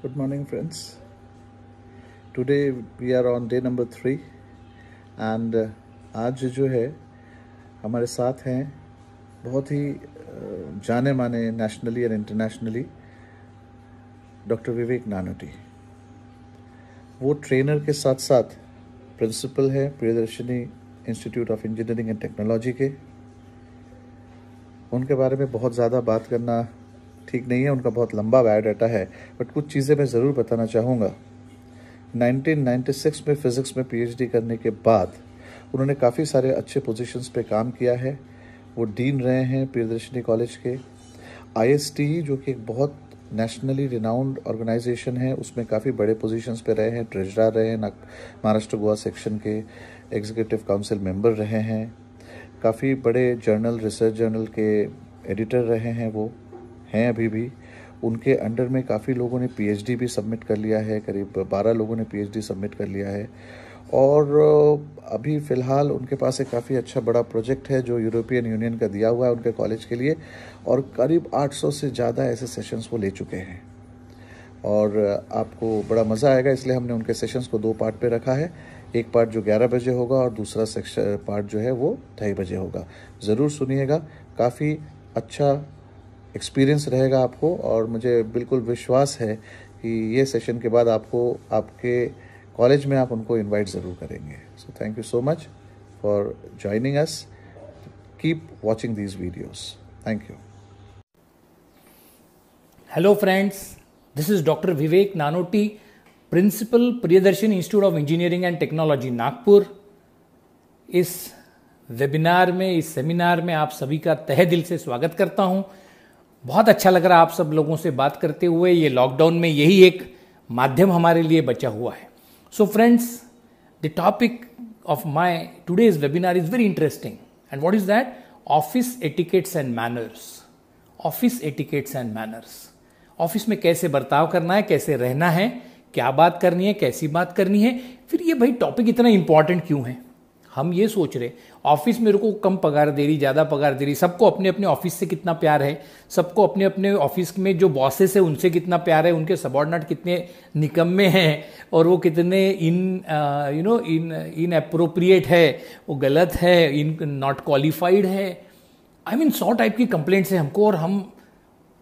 Good morning friends today we are on day number three and आज जो है हमारे साथ हैं बहुत ही uh, जाने माने nationally and internationally doctor Vivek Nanoti वो ट्रेनर के साथ साथ प्रिंसिपल हैं Priyadarshini institute of engineering and technology के उनके बारे में बहुत ज़्यादा बात करना ठीक नहीं है उनका बहुत लंबा बायोडाटा है बट कुछ चीज़ें मैं ज़रूर बताना चाहूँगा 1996 में फ़िज़िक्स में पीएचडी करने के बाद उन्होंने काफ़ी सारे अच्छे पोजीशंस पे काम किया है वो डीन रहे हैं प्रियदर्शनी कॉलेज के आई जो कि एक बहुत नेशनली रिनाउंड ऑर्गेनाइजेशन है उसमें काफ़ी बड़े पोजीशंस पे रहे हैं ट्रेजरार रहे हैं महाराष्ट्र गोवा सेक्शन के एग्जीक्यूटिव काउंसिल मेंबर रहे हैं काफ़ी बड़े जर्नल रिसर्च जर्नल के एडिटर रहे हैं वो हैं अभी भी उनके अंडर में काफ़ी लोगों ने पीएचडी भी सबमिट कर लिया है करीब बारह लोगों ने पीएचडी सबमिट कर लिया है और अभी फ़िलहाल उनके पास एक काफ़ी अच्छा बड़ा प्रोजेक्ट है जो यूरोपियन यूनियन का दिया हुआ है उनके कॉलेज के लिए और करीब 800 से ज़्यादा ऐसे सेशंस वो ले चुके हैं और आपको बड़ा मज़ा आएगा इसलिए हमने उनके सेशंस को दो पार्ट पे रखा है एक पार्ट जो 11 बजे होगा और दूसरा सेक्शन पार्ट जो है वो ढाई बजे होगा ज़रूर सुनिएगा काफ़ी अच्छा एक्सपीरियंस रहेगा आपको और मुझे बिल्कुल विश्वास है कि ये सेशन के बाद आपको आपके कॉलेज में आप उनको इनवाइट ज़रूर करेंगे so thank you so much for joining us keep watching these videos thank you hello friends this is doctor Vivek Nanoti principal Priyadarshan institute of engineering and technology Nagpur इस वेबिनार में इस सेमिनार में आप सभी का तहे दिल से स्वागत करता हूँ बहुत अच्छा लग रहा आप सब लोगों से बात करते हुए ये लॉकडाउन में यही एक माध्यम हमारे लिए बचा हुआ है so friends the topic of my today's webinar is very interesting and what is that office etiquettes and manners office etiquettes and manners office में कैसे बर्ताव करना है कैसे रहना है क्या बात करनी है कैसी बात करनी है फिर ये भाई टॉपिक इतना इंपॉर्टेंट क्यों है हम ये सोच रहे ऑफिस मेरे को कम पगार दे रही ज़्यादा पगार दे रही सबको अपने अपने ऑफिस से कितना प्यार है सबको अपने अपने ऑफिस में जो बॉसेस है उनसे कितना प्यार है उनके सबॉर्डनेट कितने निकम्मे हैं और वो कितने in you know in inappropriate है वो गलत है इन नॉट क्वालिफाइड है आई मीन सौ टाइप की कंप्लेंट्स है हमको और हम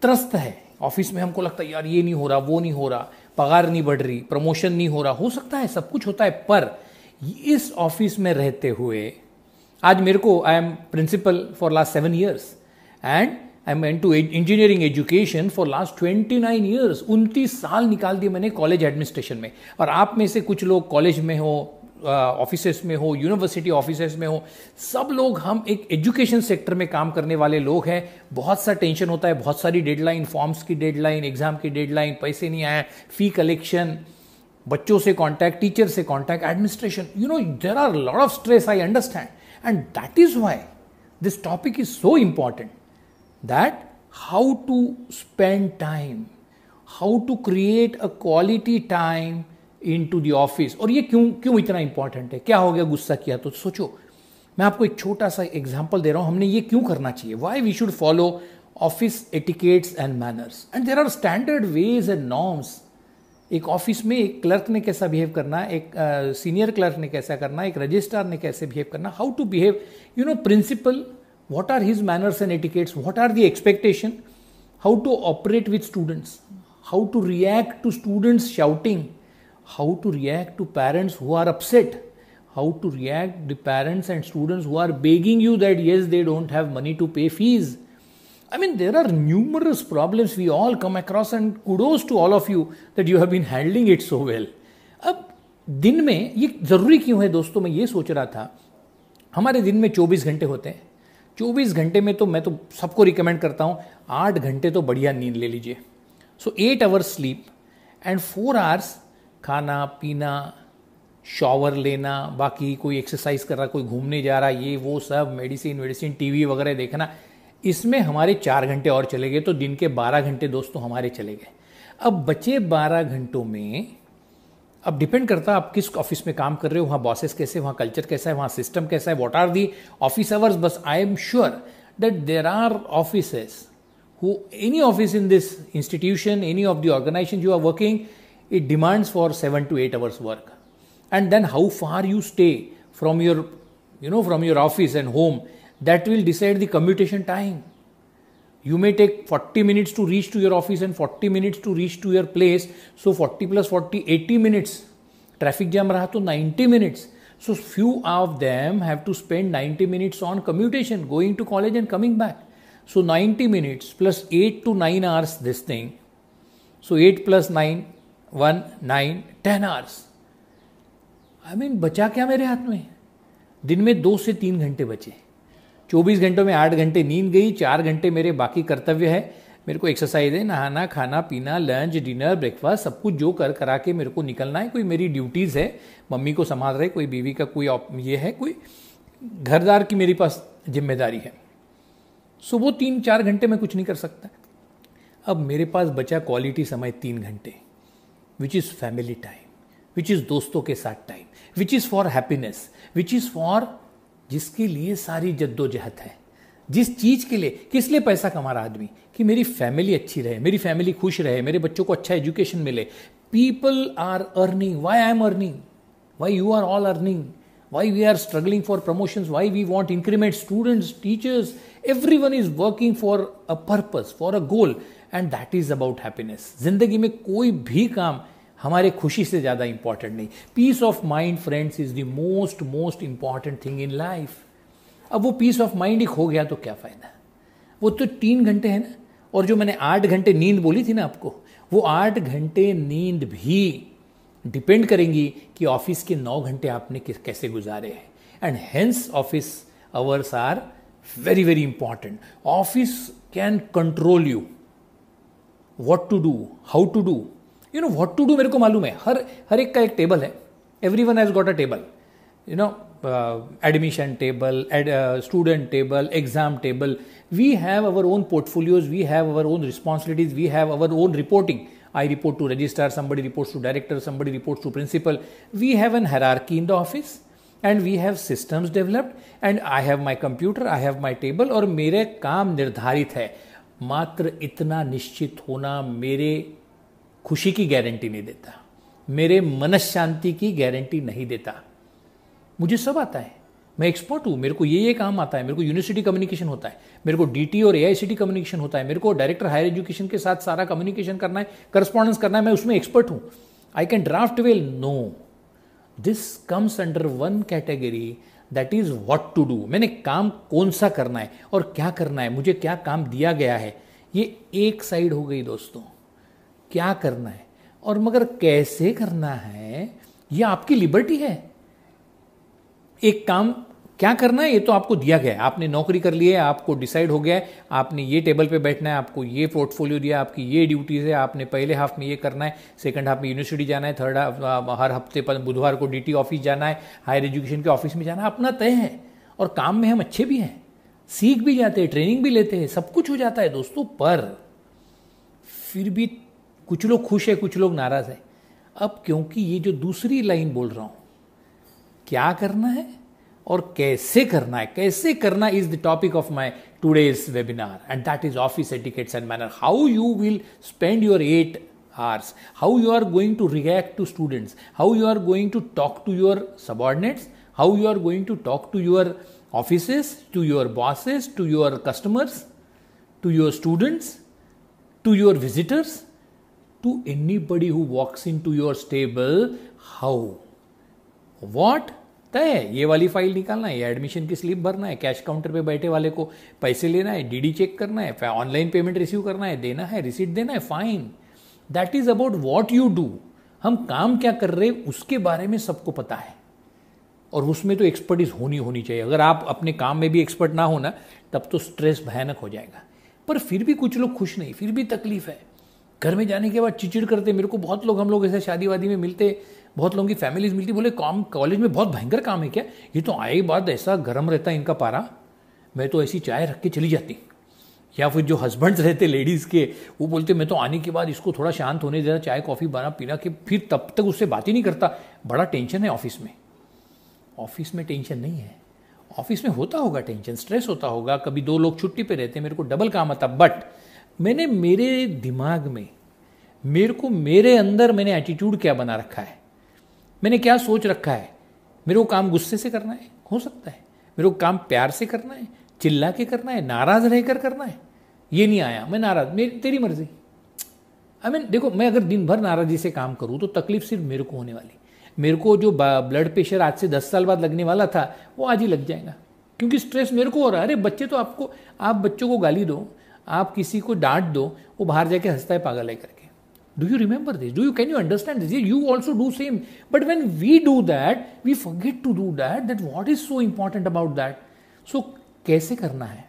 त्रस्त है ऑफिस में हमको लगता है यार ये नहीं हो रहा वो नहीं हो रहा पगार नहीं बढ़ रही प्रमोशन नहीं हो रहा हो सकता है सब कुछ होता है पर इस ऑफिस में रहते हुए आज मेरे को I am principal for last seven years and I am to engineering education for last twenty nine years उनतीस साल निकाल दिए मैंने कॉलेज एडमिनिस्ट्रेशन में और आप में से कुछ लोग कॉलेज में हो ऑफिस uh, में हो यूनिवर्सिटी ऑफिस में हो सब लोग हम एक एजुकेशन सेक्टर में काम करने वाले लोग हैं बहुत सा टेंशन होता है बहुत सारी डेडलाइन फॉर्म्स की डेडलाइन एग्जाम की डेडलाइन पैसे नहीं आए फी कलेक्शन बच्चों से कॉन्टैक्ट टीचर से contact administration you know there are lot of stress I understand and that is why this topic is so important that how to spend time how to create a quality time in to the office और ये क्यों क्यों इतना important है क्या हो गया गुस्सा किया तो सोचो मैं आपको एक छोटा सा एग्जाम्पल दे रहा हूं हमने ये क्यों करना चाहिए why we should follow office etiquettes and manners and there are standard ways and norms एक ऑफिस में एक क्लर्क ने कैसा बिहेव करना एक सीनियर uh, क्लर्क ने कैसा करना एक रजिस्ट्रार ने कैसे बिहेव करना how to behave you know principal what are his manners and etiquettes what are the expectation how to operate with students how to react to students shouting how to react to parents who are upset how to react the parents and students who are begging you that yes they don't have money to pay fees I mean, there are numerous problems we all come across, and kudos to all of you that you have been handling it so well. अब दिन में ये ज़रूरी क्यों है दोस्तों मैं ये सोच रहा था हमारे दिन में 24 घंटे होते हैं 24 घंटे में तो मैं तो सबको रिकमेंड करता हूँ आठ घंटे तो बढ़िया नींद ले लीजिए so eight hours sleep and four hours खाना पीना शॉवर लेना बाकी कोई एक्सरसाइज कर रहा कोई घूमने जा रहा ये वो सब मेडिसिन वेडिसिन टीवी वगैरह देखना इसमें हमारे चार घंटे और चले गए तो दिन के बारह घंटे दोस्तों तो हमारे चले गए अब बचे बारह घंटों में अब डिपेंड करता है आप किस ऑफिस में काम कर रहे हो वहां बॉसेस कैसे वहां कल्चर कैसा है वहां सिस्टम कैसा है what are the office hours बस I am sure that there are office who any office in this institution any of the organisation you are working it demands for seven to eight hours work and then how far you stay from your you know from your office and home that will decide the commutation time. You may take 40 minutes to reach to your office and 40 minutes to reach to your place. So 40 plus 40, 80 minutes. Traffic jam raha to 90 minutes. So few of them have to spend 90 minutes on commutation, going to college and coming back. So 90 minutes plus 8 to 9 hours this thing. So 8 plus 9, 1, 9, 10 hours. I mean, bacha kya mere hath mein? दिन में दो से तीन घंटे बचे 24 घंटों में आठ घंटे नींद गई चार घंटे मेरे बाकी कर्तव्य है मेरे को एक्सरसाइज है नहाना खाना पीना लंच डिनर ब्रेकफास्ट सब कुछ जो कर करा के मेरे को निकलना है कोई मेरी ड्यूटीज़ है मम्मी को संभाल रहे कोई बीवी का कोई ये है कोई घरदार की मेरे पास जिम्मेदारी है सुबह तीन चार घंटे में कुछ नहीं कर सकता अब मेरे पास बचा क्वालिटी समय तीन घंटे which is family time which is दोस्तों के साथ time which is for happiness which is for जिसके लिए सारी जद्दोजहद है जिस चीज के लिए किस लिए पैसा कमा रहा आदमी कि मेरी फैमिली अच्छी रहे मेरी फैमिली खुश रहे मेरे बच्चों को अच्छा एजुकेशन मिले people are earning why I am earning why you are all earning why we are struggling for promotion why we want increment students teachers every one is working for a purpose for a goal and that is about happiness जिंदगी में कोई भी काम हमारे खुशी से ज़्यादा important नहीं peace of mind friends is the most most important thing in life अब वो पीस ऑफ माइंड एक हो गया तो क्या फ़ायदा वो तो तीन घंटे है ना और जो मैंने आठ घंटे नींद बोली थी ना आपको वो आठ घंटे नींद भी डिपेंड करेंगी कि ऑफिस के नौ घंटे आपने कैसे गुजारे हैं and hence office hours are very very important office can control you what to do how to do you know what to do मेरे को मालूम है हर हर एक का एक टेबल है every one has got a table you know admission table student table exam table we have our own portfolios we have our own responsibilities we have our own reporting I report to registrar somebody report to director somebody report to principal we have an hierarchy in the office and we have systems developed and I have my computer I have my table और मेरे काम निर्धारित है मात्र इतना निश्चित होना मेरे खुशी की गारंटी नहीं देता मेरे मनस शांति की गारंटी नहीं देता मुझे सब आता है मैं एक्सपर्ट हूं मेरे को ये ये काम आता है मेरे को यूनिवर्सिटी कम्युनिकेशन होता है मेरे को डीटी और एआईसीटी कम्युनिकेशन होता है मेरे को डायरेक्टर हायर एजुकेशन के साथ सारा कम्युनिकेशन करना है करस्पॉन्डेंस करना है मैं उसमें एक्सपर्ट हूँ I can draft well no this comes under one category that is what to do मैंने काम कौन सा करना है और क्या करना है मुझे क्या काम दिया गया है ये एक साइड हो गई दोस्तों क्या करना है और मगर कैसे करना है ये आपकी लिबर्टी है एक काम क्या करना है ये तो आपको दिया गया है आपने नौकरी कर ली है आपको डिसाइड हो गया है आपने ये टेबल पे बैठना है आपको ये पोर्टफोलियो दिया आपकी ये ड्यूटीज़ है आपने पहले हाफ में ये करना है सेकंड हाफ में यूनिवर्सिटी जाना है थर्ड हाफ हर हफ्ते पर बुधवार को डीटी ऑफिस जाना है हायर एजुकेशन के ऑफिस में जाना है अपना तय है और काम में हम अच्छे भी हैं सीख भी जाते हैं ट्रेनिंग भी लेते हैं सब कुछ हो जाता है दोस्तों पर फिर भी कुछ लोग खुश है कुछ लोग नाराज है अब क्योंकि ये जो दूसरी लाइन बोल रहा हूं क्या करना है और कैसे करना है कैसे करना is the topic of my today's webinar and that is office etiquettes and manner how you will spend your eight hours how you are going to react to students how you are going to talk to your subordinates how you are going to talk to your office to your bosses to your customers to your students to your visitors to anybody who walks into your stable how what तय है ये वाली file निकालना है ये admission की slip भरना है कैश काउंटर पे बैठे वाले को पैसे लेना है डीडी चेक करना है ऑनलाइन पेमेंट रिसीव करना है देना है रिसीट देना है fine that is about what you do हम काम क्या कर रहे हैं उसके बारे में सबको पता है और उसमें तो एक्सपर्टीज होनी होनी चाहिए अगर आप अपने काम में भी एक्सपर्ट ना होना तब तो स्ट्रेस भयानक हो जाएगा पर फिर भी कुछ लोग खुश नहीं फिर भी तकलीफ है घर में जाने के बाद चिड़चिड़ करते मेरे को बहुत लोग हम लोग ऐसे शादी वादी में मिलते बहुत लोगों की फैमिलीज मिलती बोले काम कॉलेज में बहुत भयंकर काम है क्या ये तो आए बाद ऐसा गर्म रहता है इनका पारा मैं तो ऐसी चाय रख के चली जाती या फिर जो हस्बैंड्स रहते लेडीज़ के वो बोलते मैं तो आने के बाद इसको थोड़ा शांत होने देना चाय कॉफ़ी बना पीना कि फिर तब तक उससे बात ही नहीं करता बड़ा टेंशन है ऑफिस में ऑफिस में टेंशन नहीं है ऑफिस में होता होगा टेंशन स्ट्रेस होता होगा कभी दो लोग छुट्टी पे रहते हैं मेरे को डबल काम आता बट मैंने मेरे दिमाग में मेरे को मेरे अंदर मैंने एटीट्यूड क्या बना रखा है मैंने क्या सोच रखा है मेरे को काम गुस्से से करना है हो सकता है मेरे को काम प्यार से करना है चिल्ला के करना है नाराज़ रहकर करना है ये नहीं आया मैं नाराज़ मेरी तेरी मर्जी आई मीन देखो मैं अगर दिन भर नाराज़ी से काम करूँ तो तकलीफ सिर्फ मेरे को होने वाली मेरे को जो ब्लड प्रेशर आज से दस साल बाद लगने वाला था वो आज ही लग जाएगा क्योंकि स्ट्रेस मेरे को हो रहा है अरे बच्चे तो आपको आप बच्चों को गाली दो आप किसी को डांट दो वो बाहर जाके हंसता है पागल है करके do you remember this do you can you understand this you also do same but when we do that we forget to do that that what is so important about that so कैसे करना है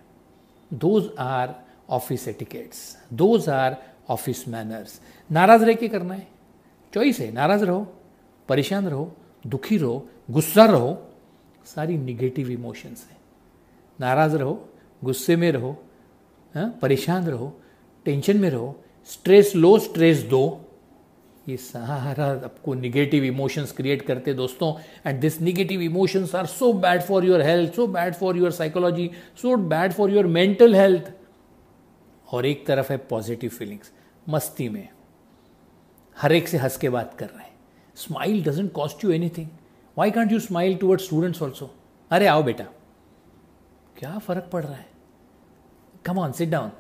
those are office etiquettes those are office manners नाराज रह के करना है choice है नाराज रहो परेशान रहो दुखी रहो गुस्सा रहो सारी निगेटिव इमोशंस है नाराज रहो गुस्से में रहो हाँ, परेशान रहो टेंशन में रहो स्ट्रेस लो स्ट्रेस दो ये सारा आपको निगेटिव इमोशंस क्रिएट करते दोस्तों and this negative emotions are so bad for your health so bad for your psychology so bad for your mental health और एक तरफ है पॉजिटिव फीलिंग्स मस्ती में हर एक से हंस के बात कर रहे हैं smile doesn't cost you anything why can't you smile toward students also अरे आओ बेटा क्या फ़र्क पड़ रहा है कम ऑन सिट डाउन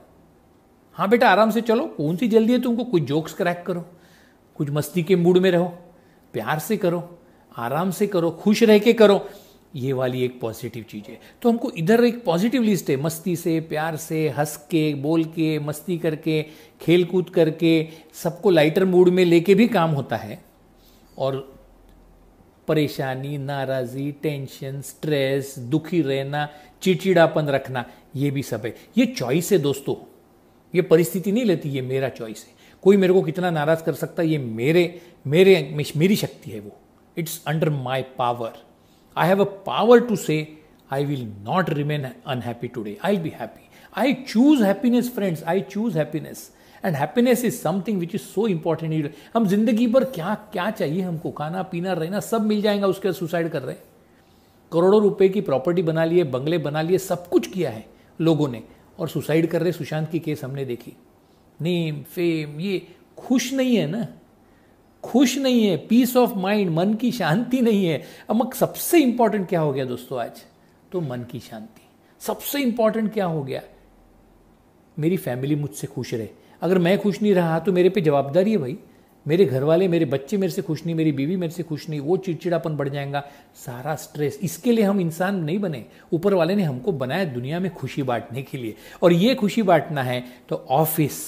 हाँ बेटा आराम से चलो कौन सी जल्दी है तुमको कुछ जोक्स क्रैक करो कुछ मस्ती के मूड में रहो प्यार से करो आराम से करो खुश रह के करो ये वाली एक पॉजिटिव चीज़ है तो हमको इधर एक पॉजिटिव लिस्ट है मस्ती से प्यार से हंस के बोल के मस्ती करके खेल कूद करके सबको लाइटर मूड में लेके भी काम होता है और परेशानी नाराज़ी टेंशन स्ट्रेस दुखी रहना चिड़चिड़ापन रखना ये भी सब है ये चॉइस है दोस्तों ये परिस्थिति नहीं लेती ये मेरा चॉइस है कोई मेरे को कितना नाराज़ कर सकता ये मेरे मेरे मेरी शक्ति है वो it's under my power I have a power to say I will not remain unhappy today I will be happy I choose happiness friends I choose happiness and happiness is something which is so important हम जिंदगी भर क्या क्या चाहिए हमको खाना पीना रहना सब मिल जाएगा उसके बाद सुसाइड कर रहे हैं करोड़ों रुपए की प्रॉपर्टी बना लिए बंगले बना लिए सब कुछ किया है लोगों ने और सुसाइड कर रहे सुशांत की केस हमने देखी नेम फेम ये खुश नहीं है ना खुश नहीं है पीस ऑफ माइंड मन की शांति नहीं है अब सबसे इंपॉर्टेंट क्या हो गया दोस्तों आज तो मन की शांति सबसे इंपॉर्टेंट क्या हो गया मेरी फैमिली मुझसे खुश रहे अगर मैं खुश नहीं रहा तो मेरे पे जवाबदारी है भाई मेरे घर वाले मेरे बच्चे मेरे से खुश नहीं मेरी बीवी मेरे से खुश नहीं वो चिड़चिड़ापन बढ़ जाएगा सारा स्ट्रेस इसके लिए हम इंसान नहीं बने ऊपर वाले ने हमको बनाया दुनिया में खुशी बांटने के लिए और ये खुशी बांटना है तो ऑफिस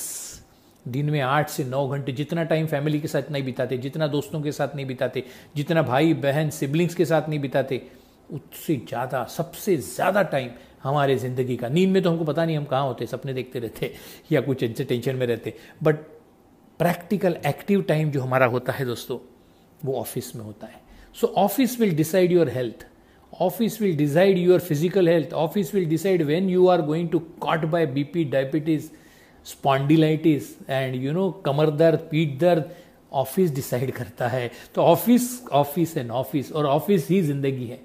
दिन में आठ से नौ घंटे जितना टाइम फैमिली के साथ नहीं बिताते जितना दोस्तों के साथ नहीं बिताते जितना भाई बहन सिबलिंग्स के साथ नहीं बिताते उससे ज़्यादा सबसे ज़्यादा टाइम हमारे ज़िंदगी का नींद में तो हमको पता नहीं हम कहाँ होते सपने देखते रहते या कुछ इनसे टेंशन में रहते बट प्रैक्टिकल एक्टिव टाइम जो हमारा होता है दोस्तों वो ऑफिस में होता है so office will decide your health office will decide your physical health office will decide when you are going to caught by BP diabetes spondylitis and you know कमर दर्द पीठ दर्द ऑफिस डिसाइड करता है तो ऑफिस ऑफिस एंड ऑफिस और office ही जिंदगी है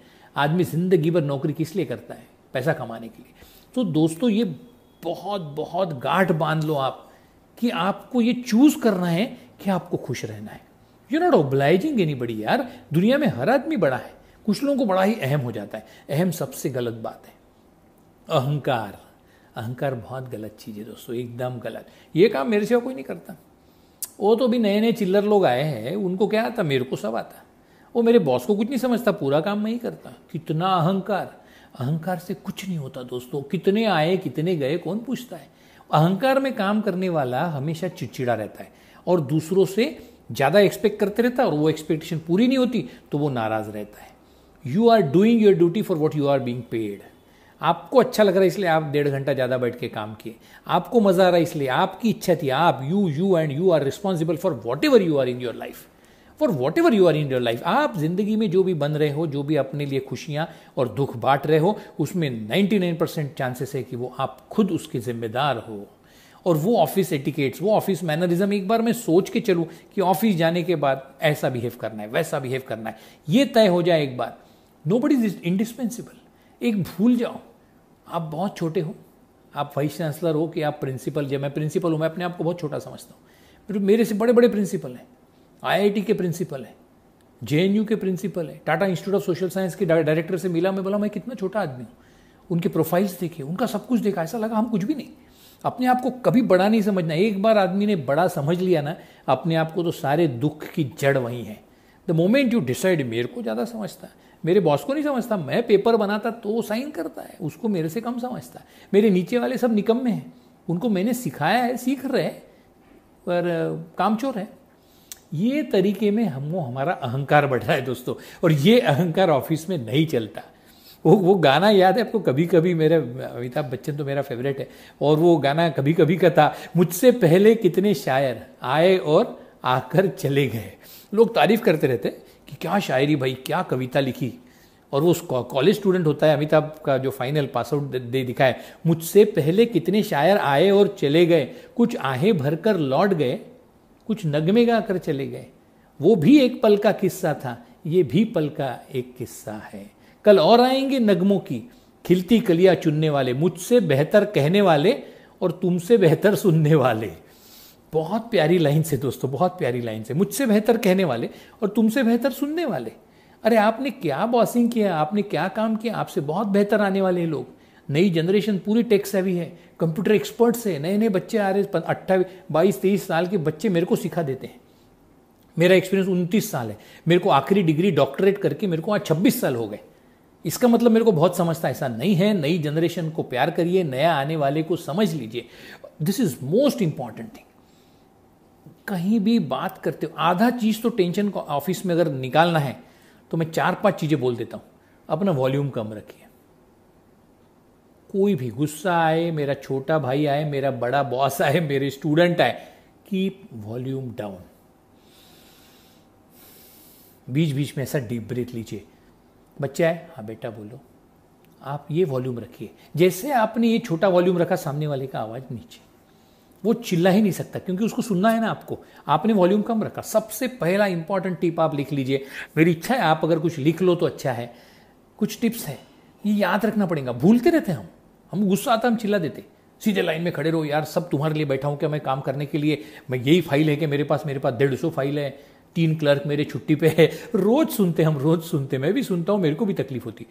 आदमी जिंदगी भर नौकरी किस लिए करता है पैसा कमाने के लिए तो दोस्तों ये बहुत बहुत गांठ बांध लो आप कि आपको ये चूज करना है कि आपको खुश रहना है यू नॉट ओब्लाइजिंग एनी बड़ी यार दुनिया में हर आदमी बड़ा है कुछ लोगों को बड़ा ही अहम हो जाता है अहम सबसे गलत बात है अहंकार अहंकार बहुत गलत चीज़ है दोस्तों एकदम गलत ये काम मेरे से कोई नहीं करता वो तो अभी नए नए चिल्लर लोग आए हैं उनको क्या आता मेरे को सब आता वो मेरे बॉस को कुछ नहीं समझता पूरा काम मैं ही करता कितना अहंकार अहंकार से कुछ नहीं होता दोस्तों कितने आए कितने गए कौन पूछता है अहंकार में काम करने वाला हमेशा चिड़चिड़ा रहता है और दूसरों से ज़्यादा एक्सपेक्ट करते रहता है और वो एक्सपेक्टेशन पूरी नहीं होती तो वो नाराज़ रहता है you are doing your duty for what you are being paid आपको अच्छा लग रहा है इसलिए आप डेढ़ घंटा ज़्यादा बैठ के काम किए आपको मज़ा आ रहा है इसलिए आपकी इच्छा थी आप you you and you are responsible for whatever you are in your life for whatever you are in your life आप जिंदगी में जो भी बन रहे हो जो भी अपने लिए खुशियां और दुख बांट रहे हो उसमें 99 परसेंट चांसेस है कि वो आप खुद उसके जिम्मेदार हो और वो ऑफिस एटिकेट्स वो ऑफिस मैनरिज्म एक बार मैं सोच के चलूँ कि ऑफिस जाने के बाद ऐसा बिहेव करना है वैसा बिहेव करना है ये तय हो जाए एक बार नो बट इज इंडिस्पेंसिबल एक भूल जाओ आप बहुत छोटे हो आप वाइस चांसलर हो कि आप प्रिंसिपल जब मैं प्रिंसिपल हूँ मैं अपने आप को बहुत छोटा समझता हूँ मेरे से बड़े बड़े प्रिंसिपल हैं आईआईटी के प्रिंसिपल है जे के प्रिंसिपल है Tata institute of social science के डायरेक्टर से मिला मैं बोला मैं कितना छोटा आदमी हूँ उनके प्रोफाइल्स देखे उनका सब कुछ देखा ऐसा लगा हम कुछ भी नहीं अपने आप को कभी बड़ा नहीं समझना एक बार आदमी ने बड़ा समझ लिया ना अपने आप को तो सारे दुख की जड़ वहीं है द मोमेंट यू डिसाइड मेरे को ज़्यादा समझता है मेरे बॉस को नहीं समझता मैं पेपर बनाता तो साइन करता है उसको मेरे से कम समझता है मेरे नीचे वाले सब निकम्मे हैं उनको मैंने सिखाया है सीख रहे हैं पर कामचोर है ये तरीके में हम वो हमारा अहंकार बढ़ रहा है दोस्तों और ये अहंकार ऑफिस में नहीं चलता वो वो गाना याद है आपको कभी कभी मेरे अमिताभ बच्चन तो मेरा फेवरेट है और वो गाना कभी कभी का था मुझसे पहले कितने शायर आए और आकर चले गए लोग तारीफ़ करते रहते कि क्या शायरी भाई क्या कविता लिखी और वो कॉलेज स्टूडेंट होता है अमिताभ का जो फाइनल पास आउट दे दिखाए मुझसे पहले कितने शायर आए और चले गए कुछ आहें भरकर लौट गए कुछ नगमे गा कर चले गए वो भी एक पल का किस्सा था ये भी पल का एक किस्सा है कल और आएंगे नगमों की खिलती कलिया चुनने वाले मुझसे बेहतर कहने वाले और तुमसे बेहतर सुनने वाले बहुत प्यारी लाइन से दोस्तों बहुत प्यारी लाइन से मुझसे बेहतर कहने वाले और तुमसे बेहतर सुनने वाले अरे आपने क्या बॉसिंग किया आपने क्या काम किया आपसे बहुत बेहतर आने वाले हैं लोग नई जनरेशन पूरी टेक सेवी है कंप्यूटर एक्सपर्ट्स है नए नए बच्चे आ रहे हैं अट्ठाईस बाईस तेईस साल के बच्चे मेरे को सिखा देते हैं मेरा एक्सपीरियंस उनतीस साल है मेरे को आखिरी डिग्री डॉक्टरेट करके मेरे को आज छब्बीस साल हो गए इसका मतलब मेरे को बहुत समझता ऐसा नहीं है नई जनरेशन को प्यार करिए नया आने वाले को समझ लीजिए this is most important thing कहीं भी बात करते हो आधा चीज़ तो टेंशन को ऑफिस में अगर निकालना है तो मैं चार पांच चीज़ें बोल देता हूँ अपना वॉल्यूम कम रखिए कोई भी गुस्सा आए मेरा छोटा भाई आए मेरा बड़ा बॉस आए मेरे स्टूडेंट आए कीप वॉल्यूम डाउन बीच बीच में ऐसा डीप ब्रेथ लीजिए बच्चा है हाँ बेटा बोलो आप ये वॉल्यूम रखिए जैसे आपने ये छोटा वॉल्यूम रखा सामने वाले का आवाज़ नीचे वो चिल्ला ही नहीं सकता क्योंकि उसको सुनना है ना आपको आपने वॉल्यूम कम रखा सबसे पहला इंपॉर्टेंट टिप आप लिख लीजिए मेरी इच्छा है आप अगर कुछ लिख लो तो अच्छा है कुछ टिप्स है ये याद रखना पड़ेगा भूलते रहते हैं हम हम गुस्सा आता हम चिल्ला देते सीधे लाइन में खड़े रहो यार सब तुम्हारे लिए बैठा हूँ क्या मैं काम करने के लिए मैं यही फाइल है कि मेरे पास मेरे पास डेढ़ सौ फाइल है तीन क्लर्क मेरे छुट्टी पे है रोज़ सुनते हम रोज़ सुनते मैं भी सुनता हूँ मेरे को भी तकलीफ होती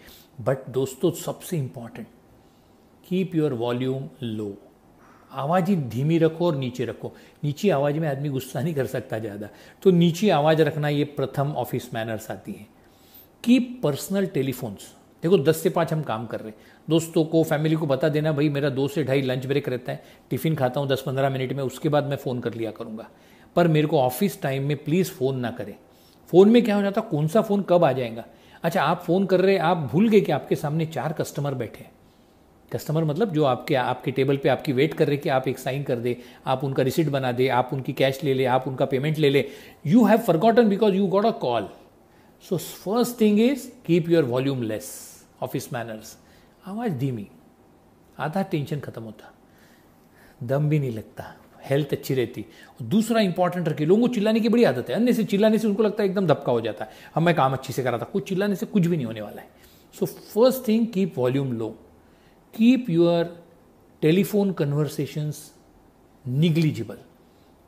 बट दोस्तों सबसे important keep your volume low आवाज़ ही धीमी रखो और नीचे रखो नीची आवाज़ में आदमी गुस्सा नहीं कर सकता ज़्यादा तो नीची आवाज़ रखना ये प्रथम ऑफिस मैनर्स आती है कीप पर्सनल टेलीफोन्स देखो दस से पाँच हम काम कर रहे हैं दोस्तों को फैमिली को बता देना भाई मेरा दो से ढाई लंच ब्रेक रहता है टिफ़िन खाता हूँ दस पंद्रह मिनट में उसके बाद मैं फ़ोन कर लिया करूँगा पर मेरे को ऑफिस टाइम में प्लीज़ फ़ोन ना करें फ़ोन में क्या हो जाता कौन सा फ़ोन कब आ जाएगा अच्छा आप फ़ोन कर रहे आप भूल गए कि आपके सामने चार कस्टमर बैठे हैं कस्टमर मतलब जो आपके आपके टेबल पे आपकी वेट कर रहे कि आप एक साइन कर दे आप उनका रिसिट बना दे आप उनकी कैश ले ले आप उनका पेमेंट ले ले you have forgotten because you got a call so first thing is keep your volume less office manners आवाज़ धीमी आधा टेंशन ख़त्म होता दम भी नहीं लगता हेल्थ अच्छी रहती दूसरा इंपॉर्टेंट रखिए लोगों को चिल्लाने की बड़ी आदत है अन्य से चिल्लाने से उनको लगता है एकदम धपका हो जाता है हम मैं काम अच्छे से करा था कुछ चिल्लाने से कुछ भी नहीं होने वाला है so first thing keep volume low keep your telephone conversations negligible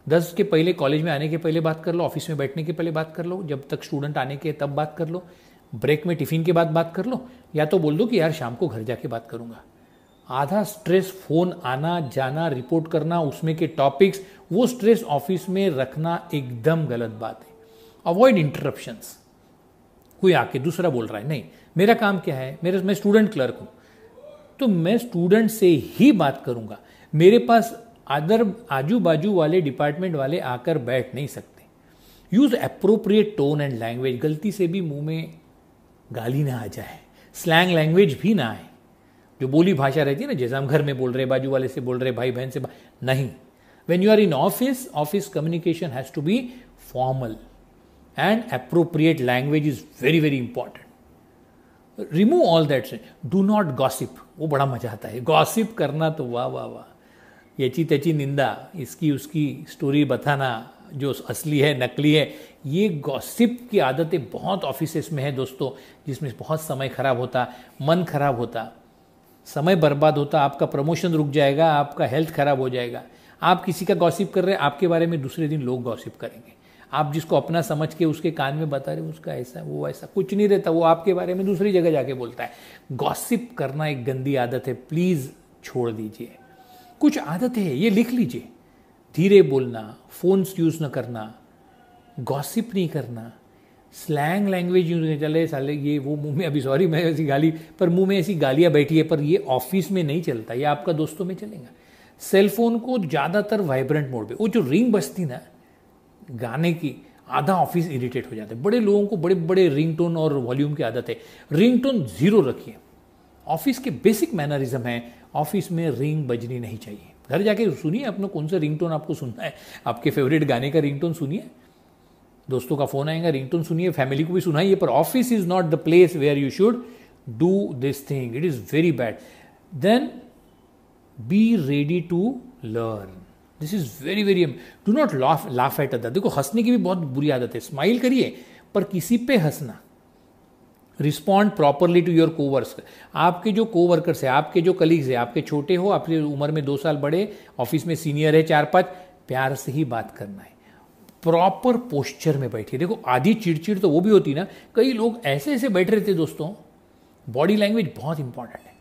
दस के पहले कॉलेज में आने के पहले बात कर लो ऑफिस में बैठने के पहले बात कर लो जब तक स्टूडेंट आने के तब बात कर लो ब्रेक में टिफ़िन के बाद बात कर लो या तो बोल दो कि यार शाम को घर जाके बात करूंगा आधा स्ट्रेस फ़ोन आना जाना रिपोर्ट करना उसमें के टॉपिक्स वो स्ट्रेस ऑफिस में रखना एकदम गलत बात है अवॉइड इंटरप्शंस कोई आके दूसरा बोल रहा है नहीं मेरा काम क्या है मेरे मैं स्टूडेंट क्लर्क हूं तो मैं स्टूडेंट से ही बात करूंगा मेरे पास अदर आजू बाजू वाले डिपार्टमेंट वाले आकर बैठ नहीं सकते use appropriate tone and language गलती से भी मुंह में गाली ना आ जाए स्लैंग लैंग्वेज भी ना आए जो बोली भाषा रहती है ना जैसे हम घर में बोल रहे बाजू वाले से बोल रहे भाई बहन से नहीं when you are in office office communication has to be formal and appropriate language is very very important remove all that do not gossip वो बड़ा मजा आता है गॉसिप करना तो वाह वाह वाह यची तची निंदा इसकी उसकी स्टोरी बताना जो असली है नकली है ये गॉसिप की आदतें बहुत ऑफिसेस में है दोस्तों जिसमें बहुत समय खराब होता मन खराब होता समय बर्बाद होता आपका प्रमोशन रुक जाएगा आपका हेल्थ खराब हो जाएगा आप किसी का गॉसिप कर रहे हैं आपके बारे में दूसरे दिन लोग गॉसिप करेंगे आप जिसको अपना समझ के उसके कान में बता रहे उसका ऐसा वो ऐसा कुछ नहीं रहता वो आपके बारे में दूसरी जगह जाके बोलता है गॉसिप करना एक गंदी आदत है प्लीज़ छोड़ दीजिए कुछ आदतें हैं ये लिख लीजिए धीरे बोलना फ़ोन्स यूज़ न करना गॉसिप नहीं करना स्लैंग लैंग्वेज यूज़ नहीं चले साले ये वो मुंह में अभी सॉरी मैं ऐसी गाली पर मुंह में ऐसी गालियाँ बैठी है पर ये ऑफिस में नहीं चलता ये आपका दोस्तों में चलेगा सेलफोन को ज़्यादातर वाइब्रेंट मोड पे वो जो रिंग बजती ना गाने की आधा ऑफिस इरिटेट हो जाता है बड़े लोगों को बड़े बड़े टोन और वॉल्यूम की आदत है टोन ज़ीरो रखिए ऑफिस के बेसिक मैनरिज्म है ऑफिस में रिंग बजनी नहीं चाहिए घर जाके सुनिए अपना कौन सा रिंगटोन आपको सुनना है आपके फेवरेट गाने का रिंगटोन सुनिए दोस्तों का फ़ोन आएगा रिंगटोन सुनिए फैमिली को भी सुनाइए पर office is not the place where you should do this thing it is very bad then be ready to learn this is very very do not laugh laugh at other देखो हंसने की भी बहुत बुरी आदत है स्माइल करिए पर किसी पे हंसना respond properly to your coworkers आपके जो कोवर्कर्स है आपके जो कलीग्स है आपके छोटे हो आपकी उम्र में दो साल बड़े ऑफिस में सीनियर है चार पाँच प्यार से ही बात करना है प्रॉपर पोस्चर में बैठिए देखो आधी चिड़चिड़ तो वो भी होती ना कई लोग ऐसे ऐसे बैठे रहते दोस्तों बॉडी लैंग्वेज बहुत इंपॉर्टेंट है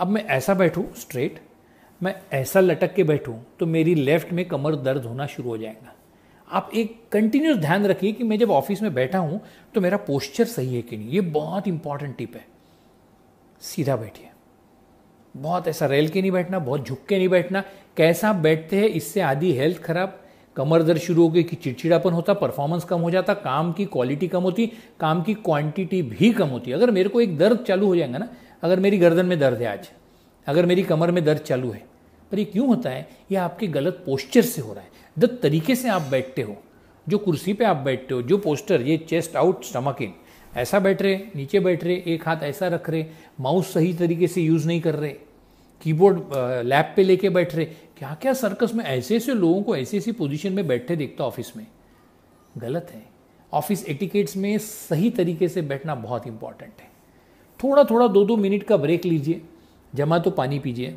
अब मैं ऐसा बैठूँ स्ट्रेट मैं ऐसा लटक के बैठूँ तो मेरी लेफ्ट में कमर दर्द होना शुरू हो जाएगा आप एक कंटिन्यूस ध्यान रखिए कि मैं जब ऑफिस में बैठा हूं तो मेरा पोस्चर सही है कि नहीं ये बहुत इंपॉर्टेंट टिप है सीधा बैठिए बहुत ऐसा रेल के नहीं बैठना बहुत झुक के नहीं बैठना कैसा आप बैठते हैं इससे आधी हेल्थ खराब कमर दर्द शुरू हो गई कि चिड़चिड़ापन होता परफॉर्मेंस कम हो जाता काम की क्वालिटी कम होती काम की क्वांटिटी भी कम होती अगर मेरे को एक दर्द चालू हो जाएगा ना अगर मेरी गर्दन में दर्द है आज अगर मेरी कमर में दर्द चालू है पर ये क्यों होता है ये आपके गलत पोस्चर से हो रहा है द तरीके से आप बैठते हो जो कुर्सी पे आप बैठते हो जो पोस्टर ये चेस्ट आउट स्टमक इन ऐसा बैठ रहे नीचे बैठ रहे एक हाथ ऐसा रख रहे माउस सही तरीके से यूज़ नहीं कर रहे कीबोर्ड लैब पे लेके बैठ रहे क्या क्या सर्कस में ऐसे ऐसे लोगों को ऐसी ऐसी पोजिशन में बैठे देखता ऑफिस में गलत है ऑफिस एटिकेट्स में सही तरीके से बैठना बहुत इंपॉर्टेंट है थोड़ा थोड़ा दो दो मिनट का ब्रेक लीजिए जमा तो पानी पीजिए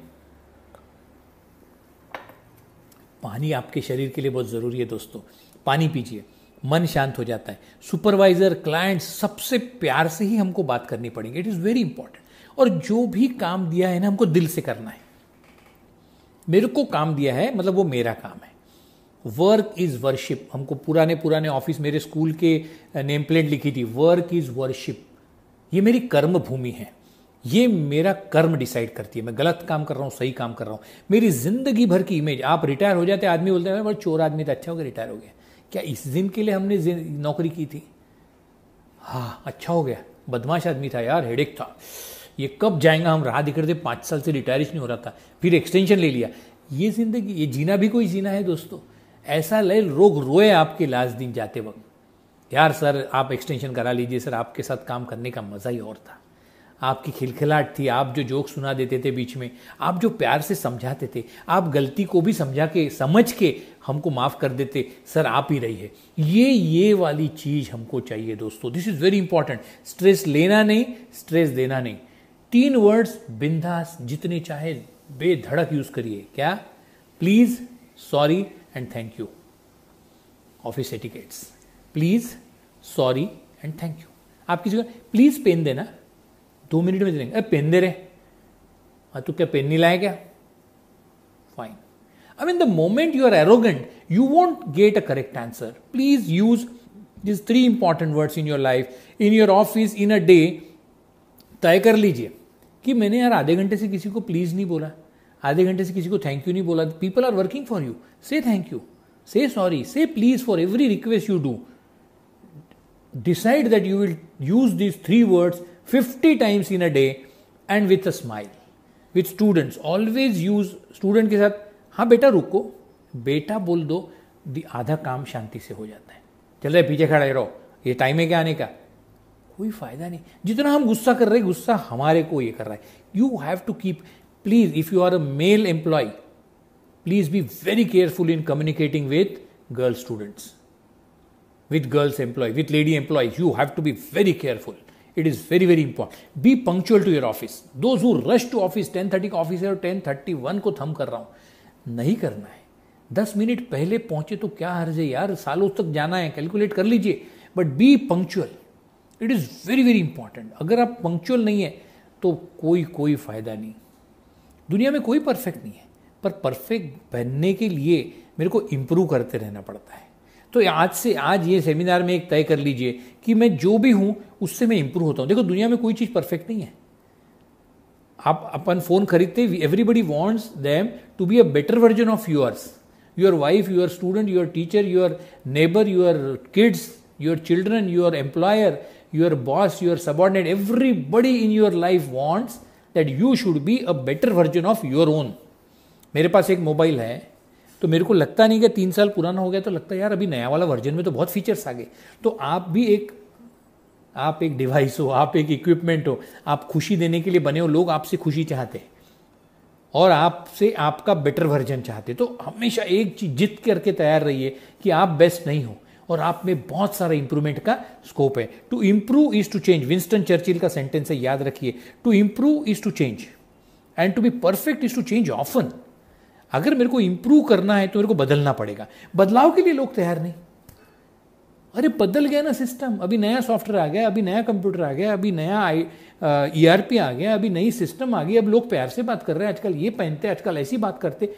पानी आपके शरीर के लिए बहुत ज़रूरी है दोस्तों पानी पीजिए मन शांत हो जाता है सुपरवाइज़र क्लाइंट सबसे प्यार से ही हमको बात करनी पड़ेगी इट इज़ वेरी इंपॉर्टेंट और जो भी काम दिया है ना हमको दिल से करना है मेरे को काम दिया है मतलब वो मेरा काम है वर्क इज वर्शिप हमको पुराने पुराने ऑफिस मेरे स्कूल के नेम प्लेट लिखी थी वर्क इज वर्शिप ये मेरी कर्म भूमि है ये मेरा कर्म डिसाइड करती है मैं गलत काम कर रहा हूँ सही काम कर रहा हूँ मेरी जिंदगी भर की इमेज आप रिटायर हो जाते आदमी बोलते हैं बड़ा चोर आदमी तो अच्छा हो गया रिटायर हो गया क्या इस दिन के लिए हमने नौकरी की थी हाँ अच्छा हो गया बदमाश आदमी था यार हेडेक था ये कब जाएगा हम राह दिखर रहे पाँच साल से रिटायर नहीं हो रहा था फिर एक्सटेंशन ले लिया ये जिंदगी ये जीना भी कोई जीना है दोस्तों ऐसा ले रोग रोए आपके लास्ट दिन जाते वक्त यार सर आप एक्सटेंशन करा लीजिए सर आपके साथ काम करने का मज़ा ही और था आपकी खिलखिलाहट थी आप जो जोक सुना देते थे बीच में आप जो प्यार से समझाते थे आप गलती को भी समझा के समझ के हमको माफ़ कर देते सर आप ही रही है ये ये वाली चीज़ हमको चाहिए दोस्तों this is very important stress लेना नहीं स्ट्रेस देना नहीं तीन वर्ड्स बिंदास जितने चाहे बेधड़क यूज़ करिए क्या please sorry and thank you office etiquettes please sorry and thank you आप किसी को प्लीज़ पेन देना दो मिनट में देंगे अरे पेन दे रहे हाँ तो क्या पेन नहीं लाया क्या fine I mean the moment you are arrogant you won't get a correct answer please use this three important words in your life in your office in a day तय कर लीजिए कि मैंने यार आधे घंटे से किसी को प्लीज नहीं बोला आधे घंटे से किसी को थैंक यू नहीं बोला people are working for you say thank you say sorry say please for every request you do decide that you will use these three words 50 times in a day and with a smile with students always use student के साथ हाँ बेटा रुको बेटा बोल दो दी आधा काम शांति से हो जाता है चल रहे पीछे खड़ा रहो ये टाइम है क्या आने का कोई फायदा नहीं जितना हम गुस्सा कर रहे हैं गुस्सा हमारे को ये कर रहा है you have to keep please if you are a male employee please be very careful in communicating with girl students with girls employee with lady employee you have to be very careful it is very very very be punctual to your office दो those rush to office ten thirty का office है और ten thirty one को थम कर रहा हूं नहीं करना है दस मिनट पहले पहुंचे तो क्या हर्ज है यार सालों तक जाना है कैलकुलेट कर लीजिए but be punctual it is very very important अगर आप पंक्चुअल नहीं है तो कोई कोई फ़ायदा नहीं दुनिया में कोई परफेक्ट नहीं है पर परफेक्ट बनने के लिए मेरे को इंप्रूव करते रहना पड़ता है तो आज से आज ये सेमिनार में एक तय कर लीजिए कि मैं जो भी हूं उससे मैं इंप्रूव होता हूं देखो दुनिया में कोई चीज़ परफेक्ट नहीं है आप अपन फ़ोन खरीदते everybody wants them to be a better version of yours your wife your student your teacher your neighbour your kids your children your employer your boss your subordinate everybody in your life wants that you should be a better version of your own मेरे पास एक mobile है तो मेरे को लगता नहीं कि तीन साल पुराना हो गया तो लगता है यार अभी नया वाला वर्जन में तो बहुत फीचर्स आ गए तो आप भी एक आप एक डिवाइस हो आप एक इक्विपमेंट हो आप खुशी देने के लिए बने हो लोग आपसे खुशी चाहते हैं और आपसे आपका बेटर वर्जन चाहते तो हमेशा एक चीज जिद करके तैयार रहिए कि आप बेस्ट नहीं हो और आप में बहुत सारा इंप्रूवमेंट का स्कोप है to improve is to change Winston Churchill का सेंटेंस है याद रखिए to improve is to change and to be perfect is to change often अगर मेरे को इंप्रूव करना है तो मेरे को बदलना पड़ेगा बदलाव के लिए लोग तैयार नहीं अरे बदल गया ना सिस्टम अभी नया सॉफ्टवेयर आ गया अभी नया कंप्यूटर आ गया अभी नया आई ई आर पी आ गया अभी नई सिस्टम आ गई अब लोग प्यार से बात कर रहे हैं आजकल ये पहनते हैं आजकल ऐसी बात करते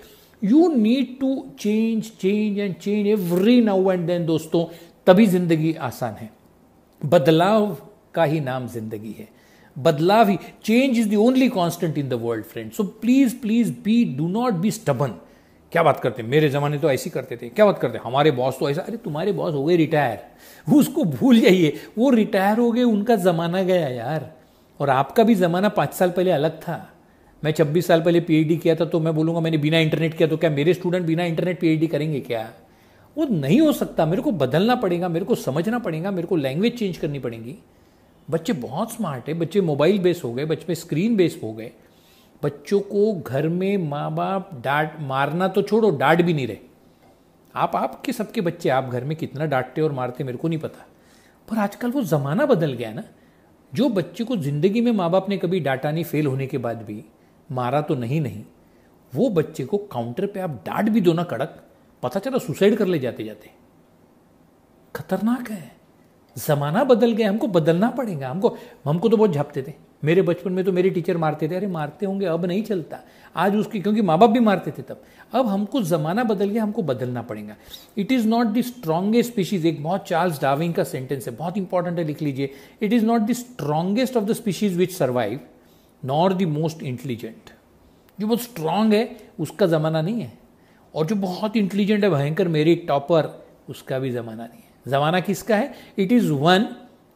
you need to change change and change every now and then दोस्तों तभी जिंदगी आसान है बदलाव का ही नाम जिंदगी है बदलाव ही change is the only constant in the world friend so please please be do not be stubborn क्या बात करते हैं मेरे जमाने तो ऐसी करते थे क्या बात करते हैं हमारे बॉस तो ऐसा अरे तुम्हारे बॉस हो गए रिटायर उसको भूल जाइए वो रिटायर हो गए उनका ज़माना गया यार और आपका भी ज़माना पाँच साल पहले अलग था मैं छब्बीस साल पहले पीएचडी किया था तो मैं बोलूँगा मैंने बिना इंटरनेट किया तो क्या मेरे स्टूडेंट बिना इंटरनेट पीएचडी करेंगे क्या वो नहीं हो सकता मेरे को बदलना पड़ेगा मेरे को समझना पड़ेगा मेरे को लैंग्वेज चेंज करनी पड़ेगी बच्चे बहुत स्मार्ट है बच्चे मोबाइल बेस हो गए बच्चे स्क्रीन बेस हो गए बच्चों को घर में माँ बाप डांट मारना तो छोड़ो डांट भी नहीं रहे आप आपके सबके बच्चे आप घर में कितना डांटते और मारते मेरे को नहीं पता पर आजकल वो ज़माना बदल गया ना जो बच्चे को ज़िंदगी में माँ बाप ने कभी डांटा नहीं फेल होने के बाद भी मारा तो नहीं नहीं वो बच्चे को काउंटर पे आप डांट भी दो ना कड़क पता चला सुसाइड कर ले जाते जाते खतरनाक है ज़माना बदल गया हमको बदलना पड़ेगा हमको हमको तो बहुत झपते थे मेरे बचपन में तो मेरे टीचर मारते थे अरे मारते होंगे अब नहीं चलता आज उसकी क्योंकि माँ बाप भी मारते थे तब अब हमको ज़माना बदल गया हमको बदलना पड़ेगा it is not the strongest species एक बहुत चार्ल्स डाविंग का सेंटेंस है बहुत इंपॉर्टेंट है लिख लीजिए it is not the strongest of the species which survive nor the most intelligent जो बहुत स्ट्रांग है उसका ज़माना नहीं है और जो बहुत इंटेलिजेंट है भयंकर मेरी टॉपर उसका भी ज़माना नहीं है ज़माना किसका है it is one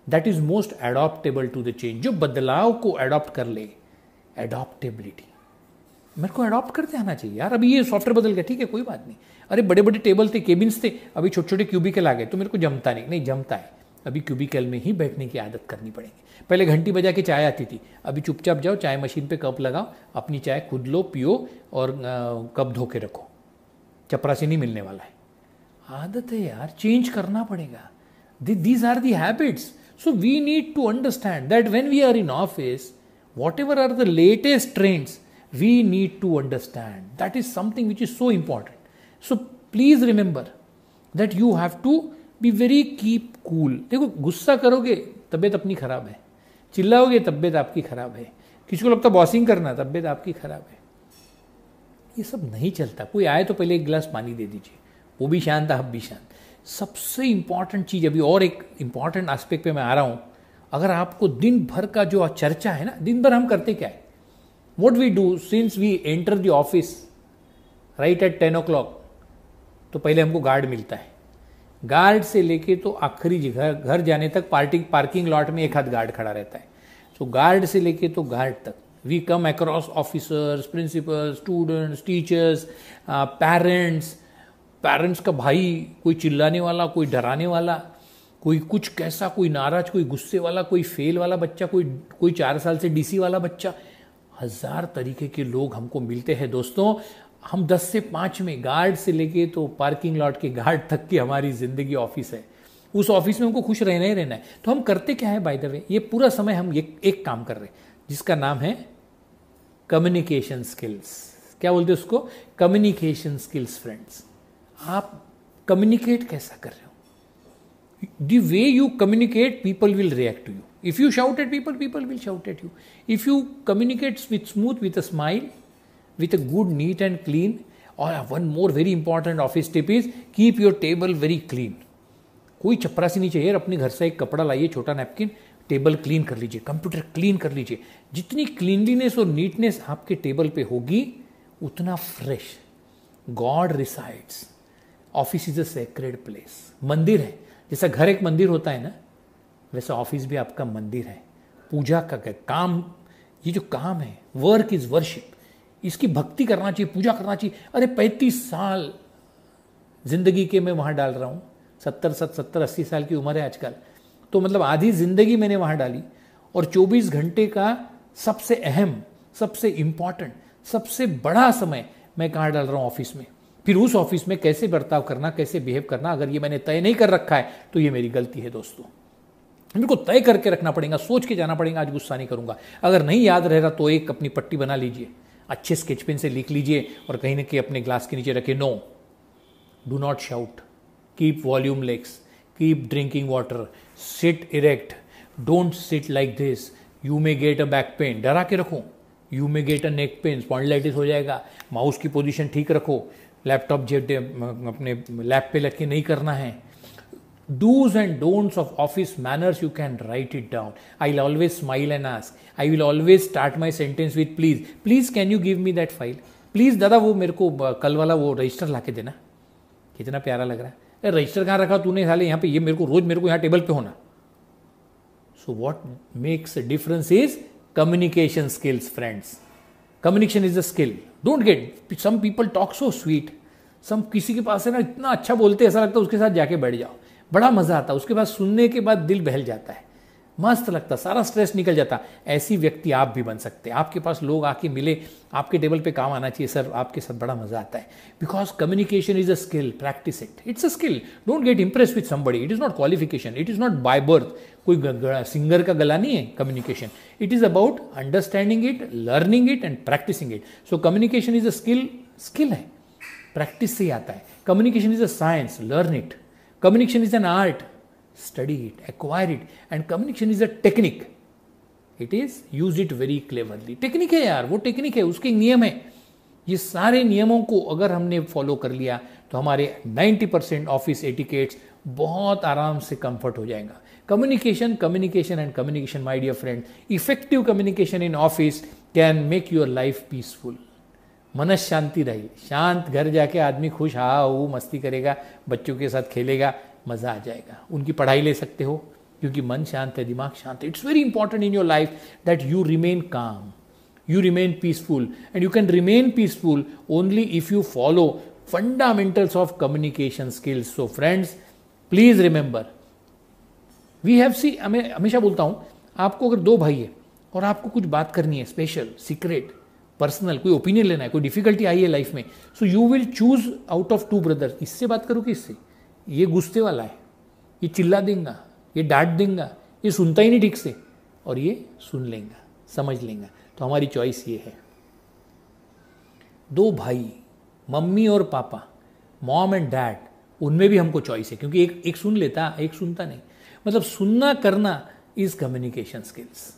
that is most adaptable to the change जो बदलाव को एडॉप्ट कर ले एडॉप्टेबिलिटी मेरे को अडॉप्ट करते आना चाहिए यार अभी ये सॉफ्टवेयर बदल गया ठीक है कोई बात नहीं अरे बड़े बड़े टेबल थे केबिन्स थे अभी छोटे छोटे क्यूबिकल आ गए तो मेरे को जमता नहीं नहीं जमता है अभी क्यूबिकल में ही बैठने की आदत करनी पड़ेगी पहले घंटी बजा के चाय आती थी अभी चुपचाप जाओ चाय मशीन पे कप लगाओ अपनी चाय खुद लो पियो और कप धो के रखो चपरासी नहीं मिलने वाला है आदत है यार चेंज करना पड़ेगा these are the habits so we need to understand that when we are in office whatever are the latest trends we need to understand that is something which is so important. So please remember that you have to be very keep cool देखो गुस्सा करोगे तबियत अपनी खराब है चिल्लाओगे तबियत आपकी खराब है किसी को लगता बॉसिंग करना तबियत आपकी खराब है ये सब नहीं चलता कोई आए तो पहले एक गिलास पानी दे दीजिए वो भी शांत है हम भी शांत सबसे इम्पॉर्टेंट चीज़ अभी और एक इम्पॉर्टेंट एस्पेक्ट पे मैं आ रहा हूँ अगर आपको दिन भर का जो चर्चा है ना दिन भर हम करते क्या है what we do since we enter the office right at ten o'clock तो पहले हमको गार्ड मिलता है गार्ड से लेके तो आखिरी घर घर जाने तक पार्टी पार्किंग लॉट में एक हाथ गार्ड खड़ा रहता है so, गार्ड से लेके तो गार्ड तक we come across officers principal students teachers parents parents का भाई कोई चिल्लाने वाला कोई डराने वाला कोई कुछ कैसा कोई नाराज कोई गुस्से वाला कोई फेल वाला बच्चा कोई कोई चार साल से डीसी वाला बच्चा हज़ार तरीके के लोग हमको मिलते हैं दोस्तों हम दस से पाँच में गार्ड से लेके तो पार्किंग लॉट के गार्ड तक की हमारी ज़िंदगी ऑफिस है उस ऑफिस में हमको खुश रहना ही रहना है तो हम करते क्या है बाय द वे ये पूरा समय हम एक एक काम कर रहे हैं जिसका नाम है कम्युनिकेशन स्किल्स क्या बोलते उसको कम्युनिकेशन स्किल्स फ्रेंड्स आप कम्युनिकेट कैसा कर रहे हो the way you communicate people will react to you if you shout at people people will shout at you if you communicate with smooth with a smile with a good neat and clean और one more very important office tip is keep your table very clean कोई चपरासी नहीं चाहिए अपने घर से एक कपड़ा लाइए छोटा नैपकिन टेबल क्लीन कर लीजिए कंप्यूटर क्लीन कर लीजिए जितनी क्लीनलीनेस और नीटनेस आपके टेबल पे होगी उतना fresh god resides office is a sacred place मंदिर है जैसा घर एक मंदिर होता है ना वैसा ऑफिस भी आपका मंदिर है पूजा का काम ये जो काम है वर्क इज वर्शिप इसकी भक्ति करना चाहिए पूजा करना चाहिए अरे पैंतीस साल जिंदगी के मैं वहां डाल रहा हूं सत्तर सत सत्तर अस्सी साल की उम्र है आजकल तो मतलब आधी ज़िंदगी मैंने वहां डाली और चौबीस घंटे का सबसे अहम सबसे इंपॉर्टेंट सबसे बड़ा समय मैं कहाँ डाल रहा हूँ ऑफिस में फिर उस ऑफिस में कैसे बर्ताव करना कैसे बिहेव करना अगर ये मैंने तय नहीं कर रखा है तो ये मेरी गलती है दोस्तों मेरे को तय करके रखना पड़ेगा सोच के जाना पड़ेगा आज गुस्सा नहीं करूंगा अगर नहीं याद रह रहा तो एक अपनी पट्टी बना लीजिए अच्छे स्केच पेन से लिख लीजिए और कहीं ना कहीं अपने ग्लास के नीचे रखे no do not shout keep volume less keep drinking water sit erect don't sit like this you may get a back pain डरा के रखो you may get a neck pain spondylitis हो जाएगा माउस की position ठीक रखो laptop जेब अपने लैप पे लग के नहीं करना है dos and don'ts of office manners you can write it down I will always smile and ask I will always start my sentence with please please can you give me that file please दादा वो मेरे को कल वाला वो register ला के देना कितना प्यारा लग रहा है अरे रजिस्टर कहाँ रखा तूने साले यहाँ पे ये मेरे को रोज मेरे को यहाँ टेबल पे होना so what makes a difference is communication skills friends communication is a skill don't get some people talk so sweet सब किसी के पास है ना इतना अच्छा बोलते ऐसा लगता है उसके साथ जाके बैठ जाओ बड़ा मज़ा आता है उसके बाद सुनने के बाद दिल बहल जाता है मस्त लगता सारा स्ट्रेस निकल जाता ऐसी व्यक्ति आप भी बन सकते हैं आपके पास लोग आके मिले आपके टेबल पे काम आना चाहिए सर आपके साथ बड़ा मजा आता है because communication is a skill practice it it's a skill don't get impress with somebody it is not qualification it is not by birth कोई सिंगर का गला नहीं है communication it is about understanding it learning it and practicing it so communication is a skill skill है practice से ही आता है communication is a science learn it communication is an art study it acquire it and communication is a technique it is use it very cleverly technique है यार वो technique है उसके नियम है ये सारे नियमों को अगर हमने फॉलो कर लिया तो हमारे 90 परसेंट ऑफिस एटिकेट्स बहुत आराम से कंफर्ट हो जाएगा communication communication and communication my dear friend effective communication in office can make your life peaceful मन शांति रही शांत घर जाके आदमी खुश हा हूँ मस्ती करेगा बच्चों के साथ खेलेगा मज़ा आ जाएगा उनकी पढ़ाई ले सकते हो क्योंकि मन शांत है दिमाग शांत है it's very important in your life that you remain calm you remain peaceful and you can remain peaceful only if you follow fundamentals of communication skills so friends please remember we have see हमेशा बोलता हूं आपको अगर दो भाई है और आपको कुछ बात करनी है स्पेशल सीक्रेट पर्सनल कोई ओपिनियन लेना है कोई डिफिकल्टी आई है लाइफ में so you will choose out of two brothers इससे बात करूँ कि इससे ये गुस्से वाला है ये चिल्ला देगा ये डांट देगा ये सुनता ही नहीं ठीक से और ये सुन लेगा समझ लेगा तो हमारी चॉइस ये है दो भाई मम्मी और पापा मॉम एंड डैड उनमें भी हमको चॉइस है क्योंकि एक एक सुन लेता एक सुनता नहीं मतलब सुनना करना is communication skills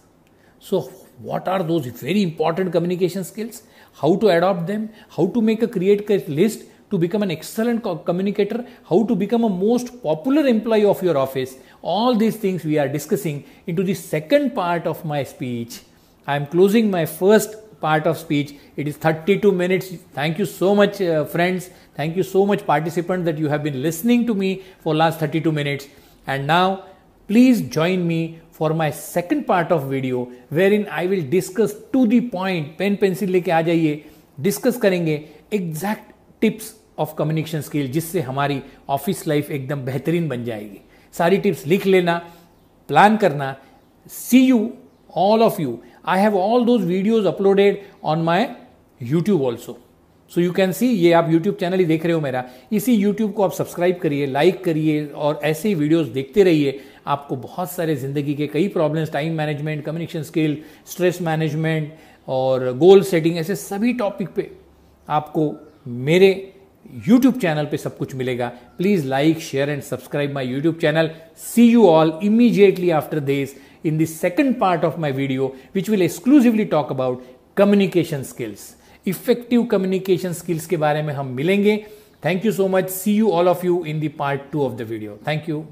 so what are those very important communication skills, how to adopt them, how to make a create list to become an excellent communicator, how to become a most popular employee of your office. All these things we are discussing into the second part of my speech. I am closing my first part of speech. It is 32 minutes. Thank you so much, uh, friends. Thank you so much, participants, that you have been listening to me for last 32 minutes. And now, please join me for my second part of video where in I will discuss to the point pen pencil लेके आ जाइए discuss करेंगे exact tips of communication skill जिससे हमारी office life एकदम बेहतरीन बन जाएगी सारी टिप्स लिख लेना प्लान करना see you all of you I have all those videos uploaded on my YouTube also so you can see ये आप यूट्यूब चैनल ही देख रहे हो मेरा इसी यूट्यूब को आप सब्सक्राइब करिए लाइक करिए और ऐसे ही वीडियोज देखते रहिए आपको बहुत सारे जिंदगी के कई problems time management communication skill stress management और गोल सेटिंग ऐसे सभी टॉपिक पे आपको मेरे यूट्यूब चैनल पे सब कुछ मिलेगा please like share and subscribe my YouTube channel see you all immediately after this in the second part of my video which will exclusively talk about communication skills effective communication skills के बारे में हम मिलेंगे thank you so much see you all of you in the part two of the video thank you